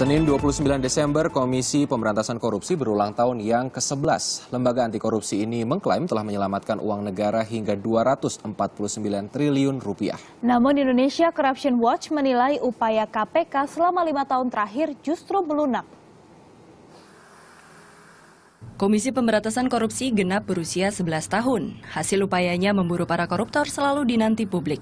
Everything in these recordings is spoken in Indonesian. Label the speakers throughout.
Speaker 1: Senin 29 Desember, Komisi Pemberantasan Korupsi berulang tahun yang ke-11. Lembaga anti korupsi ini mengklaim telah menyelamatkan uang negara hingga 249 triliun rupiah.
Speaker 2: Namun Indonesia Corruption Watch menilai upaya KPK selama lima tahun terakhir justru melunak.
Speaker 3: Komisi Pemberantasan Korupsi genap berusia 11 tahun. Hasil upayanya memburu para koruptor selalu dinanti publik.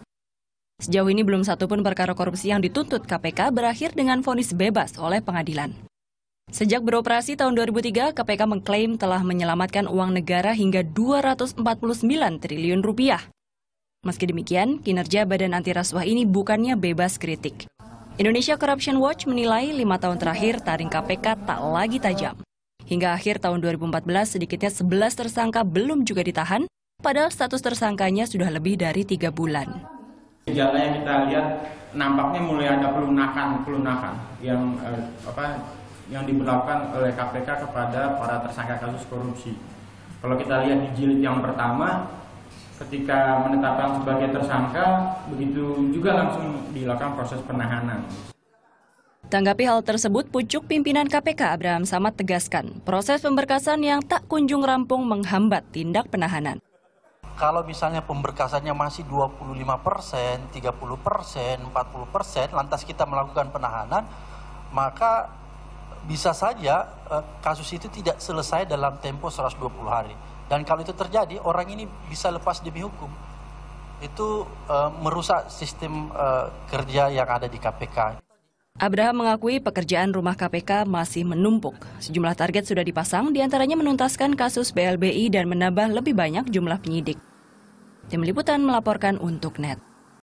Speaker 3: Sejauh ini belum satu pun perkara korupsi yang dituntut KPK berakhir dengan vonis bebas oleh pengadilan. Sejak beroperasi tahun 2003, KPK mengklaim telah menyelamatkan uang negara hingga 249 triliun rupiah. Meski demikian, kinerja Badan Anti Rasuah ini bukannya bebas kritik. Indonesia Corruption Watch menilai lima tahun terakhir taring KPK tak lagi tajam. Hingga akhir tahun 2014, sedikitnya 11 tersangka belum juga ditahan, padahal status tersangkanya sudah lebih dari tiga bulan
Speaker 4: yang kita lihat nampaknya mulai ada pelunakan pelunakan yang eh, apa yang diberlakukan oleh KPK kepada para tersangka kasus korupsi. Kalau kita lihat di jilid yang pertama, ketika menetapkan sebagai tersangka, begitu juga langsung dilakukan proses penahanan.
Speaker 3: Tanggapi hal tersebut, pucuk pimpinan KPK Abraham Samad tegaskan, proses pemberkasan yang tak kunjung rampung menghambat tindak penahanan
Speaker 5: kalau misalnya pemberkasannya masih 25 persen, 30 persen, 40 persen, lantas kita melakukan penahanan, maka bisa saja eh, kasus itu tidak selesai dalam tempo 120 hari. Dan kalau itu terjadi, orang ini bisa lepas demi hukum. Itu eh, merusak sistem eh, kerja yang ada di KPK.
Speaker 3: Abraham mengakui pekerjaan rumah KPK masih menumpuk. Sejumlah target sudah dipasang, diantaranya menuntaskan kasus BLBI dan menambah lebih banyak jumlah penyidik. Tim Liputan melaporkan untuk NET.